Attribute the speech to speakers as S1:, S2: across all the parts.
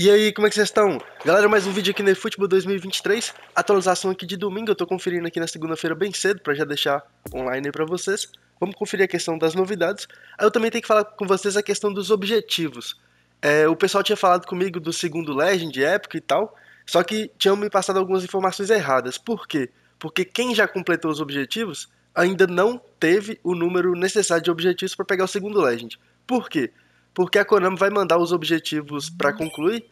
S1: E aí, como é que vocês estão? Galera, mais um vídeo aqui no eFootball 2023. Atualização aqui de domingo, eu tô conferindo aqui na segunda-feira bem cedo para já deixar online para vocês. Vamos conferir a questão das novidades. Aí eu também tenho que falar com vocês a questão dos objetivos. É, o pessoal tinha falado comigo do segundo Legend, época e tal, só que tinham me passado algumas informações erradas. Por quê? Porque quem já completou os objetivos ainda não teve o número necessário de objetivos para pegar o segundo Legend. Por quê? porque a Konami vai mandar os objetivos para concluir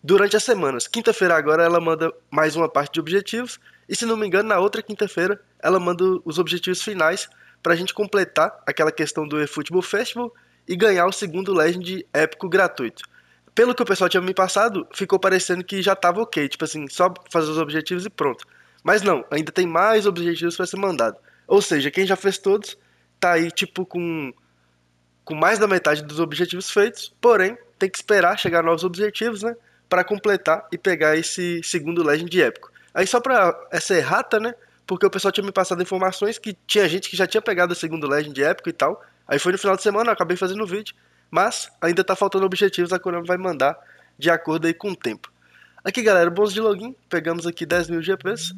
S1: durante as semanas. Quinta-feira agora ela manda mais uma parte de objetivos e se não me engano na outra quinta-feira ela manda os objetivos finais para a gente completar aquela questão do eFootball Festival e ganhar o segundo Legend épico gratuito. Pelo que o pessoal tinha me passado, ficou parecendo que já estava ok, tipo assim, só fazer os objetivos e pronto. Mas não, ainda tem mais objetivos para ser mandado. Ou seja, quem já fez todos tá aí tipo com com mais da metade dos objetivos feitos, porém tem que esperar chegar a novos objetivos, né, para completar e pegar esse segundo Legend épico. Aí só para essa errata, né, porque o pessoal tinha me passado informações que tinha gente que já tinha pegado o segundo Legend épico e tal. Aí foi no final de semana, eu acabei fazendo o vídeo, mas ainda tá faltando objetivos, a Konami vai mandar de acordo aí com o tempo. Aqui galera, bons de login, pegamos aqui 10 mil GPs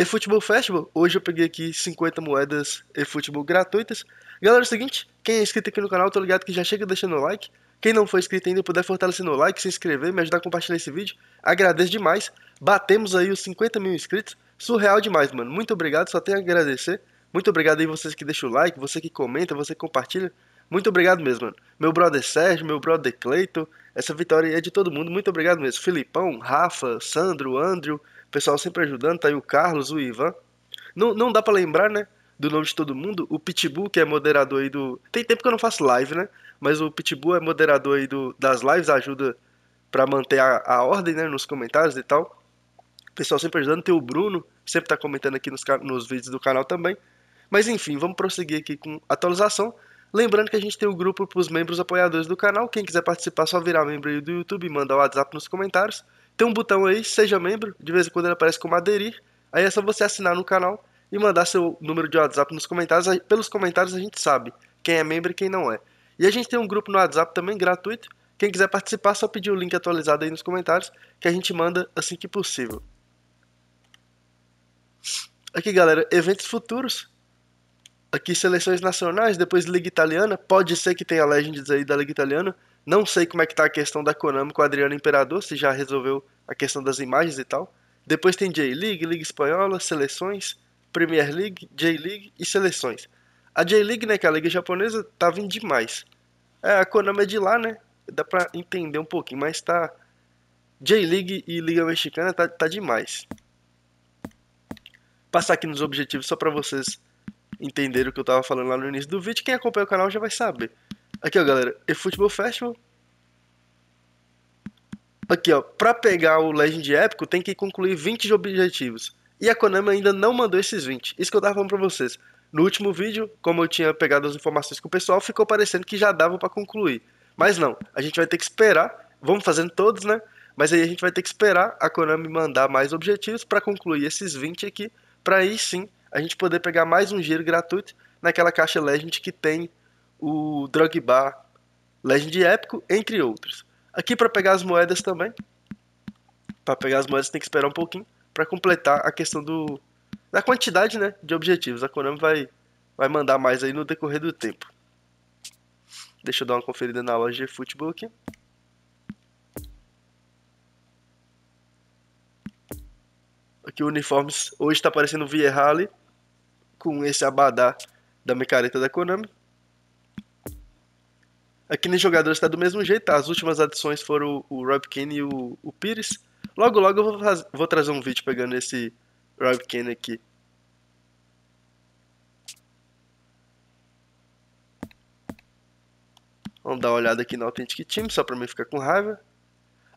S1: eFootball Festival. Hoje eu peguei aqui 50 moedas eFootball gratuitas. Galera, é o seguinte, quem é inscrito aqui no canal, tô ligado que já chega deixando o like. Quem não for inscrito ainda, puder fortalecer no like, se inscrever, me ajudar a compartilhar esse vídeo. Agradeço demais. Batemos aí os 50 mil inscritos. Surreal demais, mano. Muito obrigado, só tenho a agradecer. Muito obrigado aí vocês que deixam o like, você que comenta, você que compartilha. Muito obrigado mesmo, mano. Meu brother Sérgio, meu brother Cleito. Essa vitória é de todo mundo. Muito obrigado mesmo. Filipão, Rafa, Sandro, Andrew. Pessoal sempre ajudando. Tá aí o Carlos, o Ivan. Não, não dá para lembrar, né? Do nome de todo mundo. O Pitbull, que é moderador aí do. Tem tempo que eu não faço live, né? Mas o Pitbull é moderador aí do... das lives, ajuda para manter a, a ordem, né? Nos comentários e tal pessoal sempre ajudando. Tem o Bruno, sempre está comentando aqui nos, nos vídeos do canal também. Mas enfim, vamos prosseguir aqui com atualização. Lembrando que a gente tem o um grupo para os membros apoiadores do canal. Quem quiser participar, só virar membro aí do YouTube e mandar o WhatsApp nos comentários. Tem um botão aí, seja membro. De vez em quando ele aparece como aderir. Aí é só você assinar no canal e mandar seu número de WhatsApp nos comentários. Pelos comentários a gente sabe quem é membro e quem não é. E a gente tem um grupo no WhatsApp também gratuito. Quem quiser participar, só pedir o link atualizado aí nos comentários que a gente manda assim que possível. Aqui, galera, eventos futuros aqui seleções nacionais, depois Liga Italiana, pode ser que tenha Legends aí da Liga Italiana. Não sei como é que tá a questão da Konami com o Adriano Imperador, se já resolveu a questão das imagens e tal. Depois tem J-League, Liga Espanhola, seleções, Premier League, J-League e seleções. A J-League, né, que é a liga japonesa, tá vindo demais. É, a Konami é de lá, né? Dá pra entender um pouquinho, mas tá... J-League e Liga Mexicana tá, tá demais. Passar aqui nos objetivos só para vocês entenderam o que eu tava falando lá no início do vídeo. Quem acompanha o canal já vai saber. Aqui, ó, galera. E Futebol Festival. Aqui, ó. Pra pegar o Legend Épico, tem que concluir 20 objetivos. E a Konami ainda não mandou esses 20. Isso que eu tava falando pra vocês. No último vídeo, como eu tinha pegado as informações com o pessoal, ficou parecendo que já dava para concluir. Mas não, a gente vai ter que esperar. Vamos fazendo todos, né? Mas aí a gente vai ter que esperar a Konami mandar mais objetivos para concluir esses 20 aqui, para aí sim a gente poder pegar mais um giro gratuito naquela caixa Legend que tem o bar Legend épico, entre outros. Aqui para pegar as moedas também. Para pegar as moedas tem que esperar um pouquinho para completar a questão do da quantidade, né, de objetivos. A Konami vai vai mandar mais aí no decorrer do tempo. Deixa eu dar uma conferida na loja de futebol aqui. Aqui uniformes. Hoje está aparecendo o Vierra ali com esse abadá da micareta da Konami. Aqui nos jogadores está do mesmo jeito, tá? as últimas adições foram o, Rob Kane e o, o Pires. Logo, logo eu vou, fazer, vou trazer um vídeo pegando esse Rob Kane aqui. Vamos dar uma olhada aqui no Authentic Team, só pra mim ficar com raiva.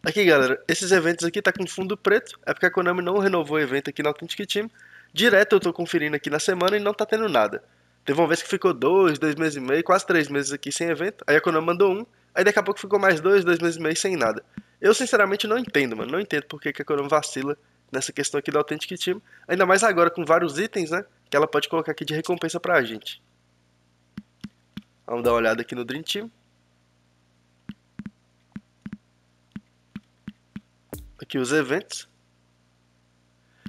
S1: Aqui, galera, esses eventos aqui tá com fundo preto, é porque a Konami não renovou o evento aqui no Authentic Team. Direto eu tô conferindo aqui na semana e não tá tendo nada. Teve uma vez que ficou dois, dois meses e meio, quase três meses aqui sem evento. Aí a Konami mandou um, aí daqui a pouco ficou mais dois, dois meses e meio sem nada. Eu sinceramente não entendo, mano. Não entendo porque que a Konami vacila nessa questão aqui do Authentic Team. Ainda mais agora com vários itens, né? Que ela pode colocar aqui de recompensa pra gente. Vamos dar uma olhada aqui no Dream Team. Aqui os eventos.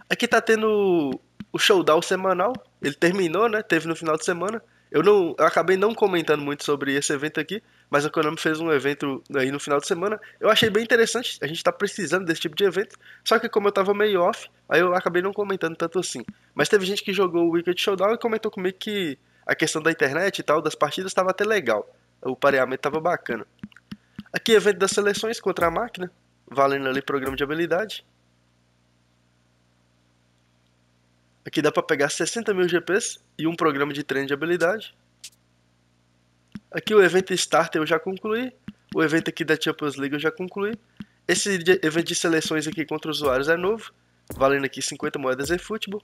S1: Aqui tá tendo o showdown semanal. Ele terminou, né? Teve no final de semana. Eu não eu acabei não comentando muito sobre esse evento aqui, mas a Konami fez um evento aí no final de semana. Eu achei bem interessante, a gente está precisando desse tipo de evento. Só que como eu estava meio off, aí eu acabei não comentando tanto assim. Mas teve gente que jogou o Wicked Showdown e comentou comigo que a questão da internet e tal, das partidas, estava até legal. O pareamento estava bacana. Aqui evento das seleções contra a máquina, valendo ali programa de habilidade. Aqui dá para pegar 60 mil GPs e um programa de treino de habilidade. Aqui o evento Starter eu já concluí. O evento aqui da Champions League eu já concluí. Esse evento de seleções aqui contra usuários é novo. Valendo aqui 50 moedas e futebol.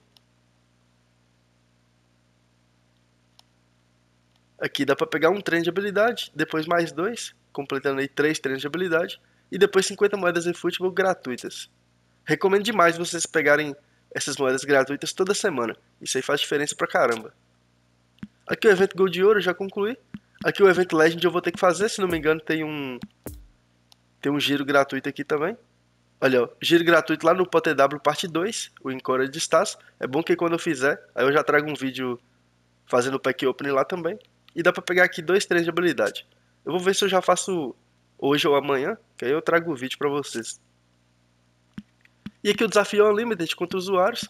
S1: Aqui dá para pegar um treino de habilidade, depois mais dois, completando aí três treinos de habilidade, e depois 50 moedas em futebol gratuitas. Recomendo demais vocês pegarem essas moedas gratuitas toda semana. Isso aí faz diferença pra caramba. Aqui o evento Gold de Ouro já concluí. Aqui o evento Legend eu vou ter que fazer, se não me engano tem um tem um giro gratuito aqui também. Olha, ó, giro gratuito lá no PTW parte 2, o Encora de Stars. É bom que quando eu fizer, aí eu já trago um vídeo fazendo o pack opening lá também. E dá pra pegar aqui dois três de habilidade. Eu vou ver se eu já faço hoje ou amanhã, que aí eu trago o vídeo pra vocês. E aqui o desafio é Unlimited contra os usuários.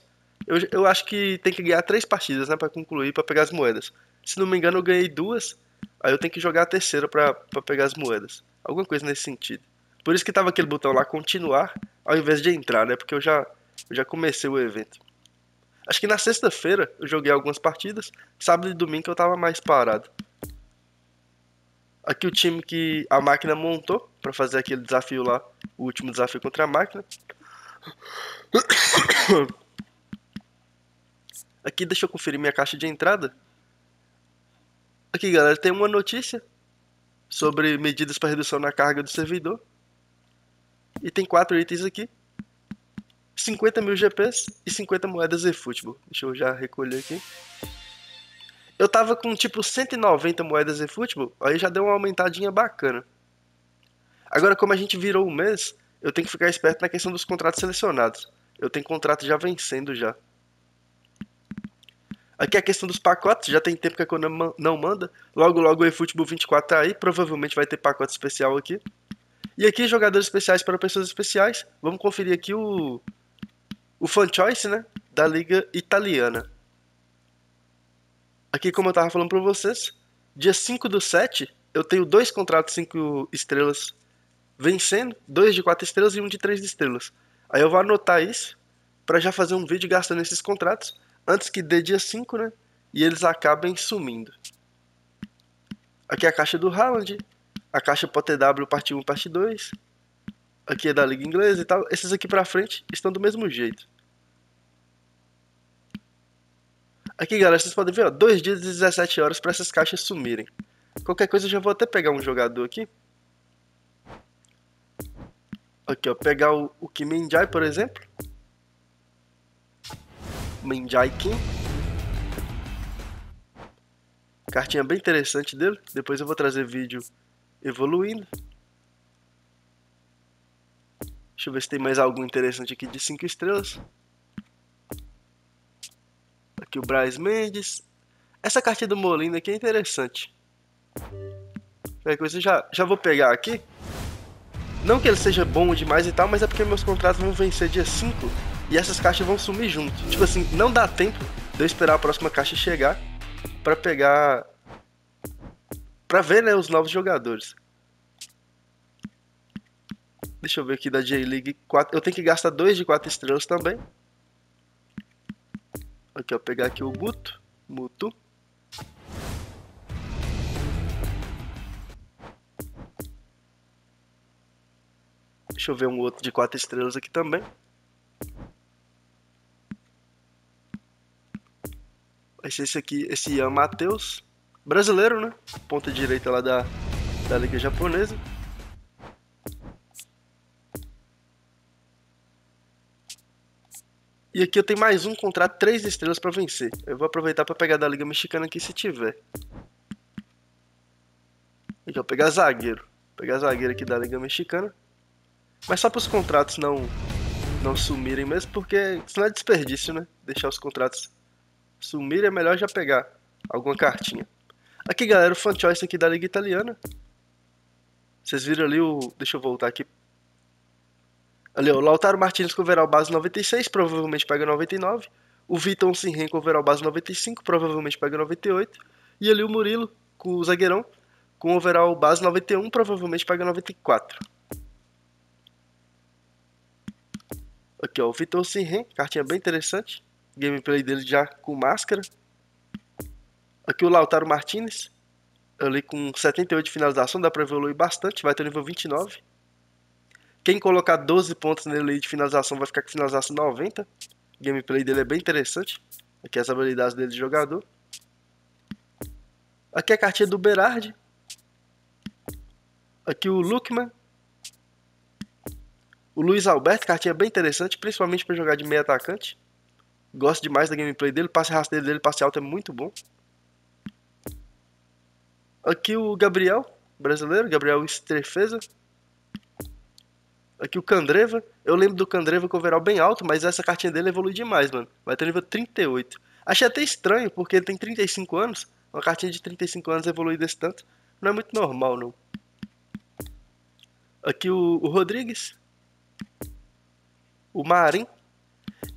S1: Eu, eu acho que tem que ganhar três partidas, né? Pra concluir, pra pegar as moedas. Se não me engano, eu ganhei duas. Aí eu tenho que jogar a terceira pra, pra pegar as moedas. Alguma coisa nesse sentido. Por isso que tava aquele botão lá, continuar, ao invés de entrar, né? Porque eu já, eu já comecei o evento. Acho que na sexta-feira eu joguei algumas partidas. Sábado e domingo eu tava mais parado. Aqui o time que a máquina montou para fazer aquele desafio lá, o último desafio contra a máquina. Aqui, deixa eu conferir minha caixa de entrada. Aqui, galera, tem uma notícia sobre medidas para redução na carga do servidor. E tem quatro itens aqui. 50 mil GPs e 50 moedas e futebol. Deixa eu já recolher aqui. Eu tava com tipo 190 moedas e futebol, aí já deu uma aumentadinha bacana. Agora, como a gente virou o um mês, eu tenho que ficar esperto na questão dos contratos selecionados. Eu tenho contrato já vencendo já. Aqui é a questão dos pacotes, já tem tempo que a Konami não manda. Logo, logo o eFootball 24 tá aí, provavelmente vai ter pacote especial aqui. E aqui jogadores especiais para pessoas especiais. Vamos conferir aqui o, o Fan Choice, né? Da Liga Italiana. Aqui, como eu estava falando para vocês, dia 5 do 7, eu tenho dois contratos 5 estrelas vencendo dois de quatro estrelas e um de três estrelas. Aí eu vou anotar isso para já fazer um vídeo gastando esses contratos antes que dê dia 5, né? E eles acabem sumindo. Aqui é a caixa do Haaland, a caixa POTW parte 1, parte 2. Aqui é da Liga Inglesa e tal. Esses aqui pra frente estão do mesmo jeito. Aqui, galera, vocês podem ver, ó, 2 dias e 17 horas para essas caixas sumirem. Qualquer coisa eu já vou até pegar um jogador aqui. Aqui, ó, pegar o, o Kiminjai por exemplo. Menjai Kim. Cartinha bem interessante dele. Depois eu vou trazer vídeo evoluindo. Deixa eu ver se tem mais algum interessante aqui de 5 estrelas. Aqui o Braz Mendes. Essa cartinha do Molina aqui é interessante. já, já vou pegar aqui. Não que ele seja bom demais e tal, mas é porque meus contratos vão vencer dia 5 e essas caixas vão sumir junto. Tipo assim, não dá tempo de eu esperar a próxima caixa chegar para pegar. para ver, né, os novos jogadores. Deixa eu ver aqui da J-League 4. Eu tenho que gastar dois de 4 estrelas também. Aqui, ó, pegar aqui o Guto. Mutu. Deixa eu ver um outro de quatro estrelas aqui também. Vai ser esse aqui, esse Ian Matheus. Brasileiro, né? Ponta direita lá da, da Liga Japonesa. E aqui eu tenho mais um contrato, três estrelas para vencer. Eu vou aproveitar para pegar da Liga Mexicana aqui se tiver. Aqui, pegar zagueiro. Vou pegar zagueiro aqui da Liga Mexicana. Mas só para os contratos não não sumirem mesmo, porque senão é desperdício, né? Deixar os contratos sumirem é melhor já pegar alguma cartinha. Aqui, galera, o fan choice aqui da Liga Italiana. Vocês viram ali o... Deixa eu voltar aqui. Ali, o Lautaro Martins com overall base 96, provavelmente pega 99. O Vitor Sinren com overall base 95, provavelmente pega 98. E ali o Murilo, com o zagueirão, com overall base 91, provavelmente pega 94. Aqui, ó, o Vitor Sinhen, cartinha bem interessante. Gameplay dele já com máscara. Aqui o Lautaro Martinez, ali com 78 de finalização, dá pra evoluir bastante, vai ter nível 29. Quem colocar 12 pontos nele de finalização vai ficar com finalização 90. Gameplay dele é bem interessante. Aqui as habilidades dele de jogador. Aqui a cartinha do Berardi. Aqui o Lukman, o Luiz Alberto, cartinha bem interessante, principalmente para jogar de meio atacante. Gosto demais da gameplay dele, passe rasteiro dele, passe alto é muito bom. Aqui o Gabriel, brasileiro, Gabriel Estrefeza. Aqui o Candreva. Eu lembro do Candreva com o overall bem alto, mas essa cartinha dele evolui demais, mano. Vai ter nível 38. Achei até estranho, porque ele tem 35 anos. Uma cartinha de 35 anos evoluir desse tanto não é muito normal, não. Aqui o, o Rodrigues, o Marim.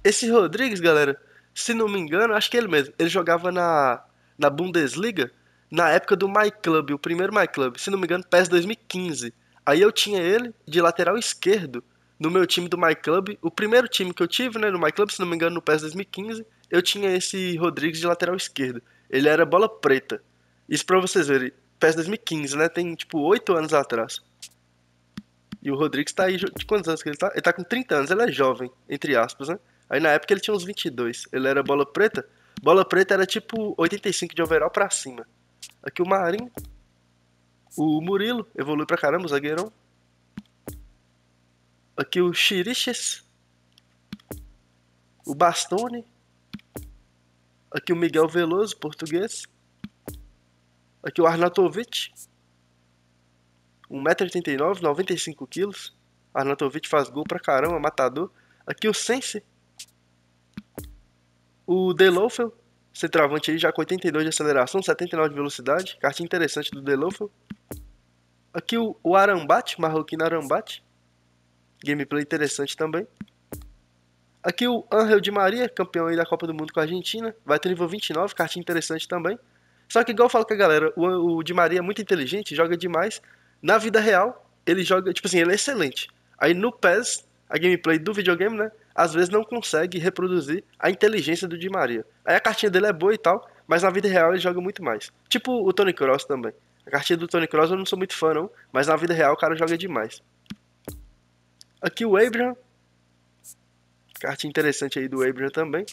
S1: Esse Rodrigues, galera, se não me engano, acho que é ele mesmo. Ele jogava na, na Bundesliga na época do My Club, o primeiro My Club, se não me engano, PES 2015. Aí eu tinha ele de lateral esquerdo no meu time do My Club. O primeiro time que eu tive, né, no My Club, se não me engano, no PES 2015, eu tinha esse Rodrigues de lateral esquerdo. Ele era bola preta. Isso pra vocês verem. PES 2015, né? Tem tipo 8 anos atrás. E o Rodrigues tá aí, de quantos anos que ele tá? Ele tá com 30 anos, ele é jovem, entre aspas, né? Aí na época ele tinha uns 22, ele era bola preta. Bola preta era tipo 85 de overall pra cima. Aqui o Marinho, o Murilo, evolui pra caramba, o zagueirão. Aqui o Xiriches, o Bastone, aqui o Miguel Veloso, português, aqui o Arnautovic, 1,89m, 95kg. Arnautovic faz gol pra caramba, matador. Aqui o Sense. O Delofel, centroavante aí já com 82 de aceleração, 79 de velocidade. Cartinha interessante do Delofel. Aqui o, o Arambate, marroquino Arambate. Gameplay interessante também. Aqui o Angel de Maria, campeão aí da Copa do Mundo com a Argentina. Vai ter nível 29, cartinha interessante também. Só que igual eu falo com a galera, o, o Di Maria é muito inteligente, joga demais, na vida real, ele joga, tipo assim, ele é excelente. Aí no PES, a gameplay do videogame, né? Às vezes não consegue reproduzir a inteligência do Di Maria. Aí a cartinha dele é boa e tal, mas na vida real ele joga muito mais. Tipo o Tony Cross também. A cartinha do Tony Cross eu não sou muito fã, não, mas na vida real o cara joga demais. Aqui o Abraham. Cartinha interessante aí do Abraham também.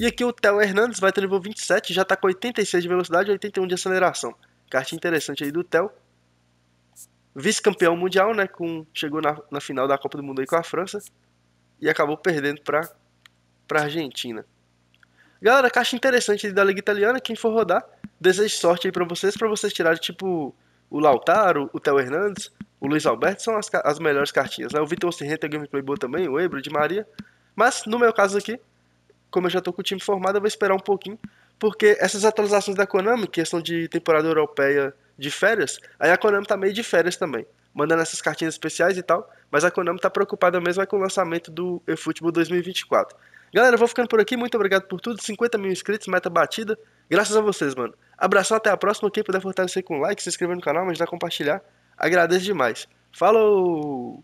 S1: E aqui o Theo Hernandes vai ter nível 27, já tá com 86 de velocidade e 81 de aceleração. Carta interessante aí do Theo. Vice-campeão mundial, né? Com, chegou na, na final da Copa do Mundo aí com a França. E acabou perdendo pra, pra Argentina. Galera, caixa interessante aí da Liga Italiana. Quem for rodar, desejo sorte aí pra vocês. Pra vocês tirarem, tipo, o Lautaro, o Theo Hernandes, o Luiz Alberto. São as, as melhores cartinhas, né? O Vitor Serrenta tem gameplay boa também. O Ebro, de Maria. Mas, no meu caso aqui, como eu já tô com o time formado, eu vou esperar um pouquinho porque essas atualizações da Konami, que são de temporada europeia de férias, aí a Konami tá meio de férias também, mandando essas cartinhas especiais e tal, mas a Konami tá preocupada mesmo é com o lançamento do eFootball 2024. Galera, eu vou ficando por aqui, muito obrigado por tudo, 50 mil inscritos, meta batida, graças a vocês, mano. Abração, até a próxima, quem puder fortalecer com like, se inscrever no canal, mas a compartilhar, agradeço demais. Falou!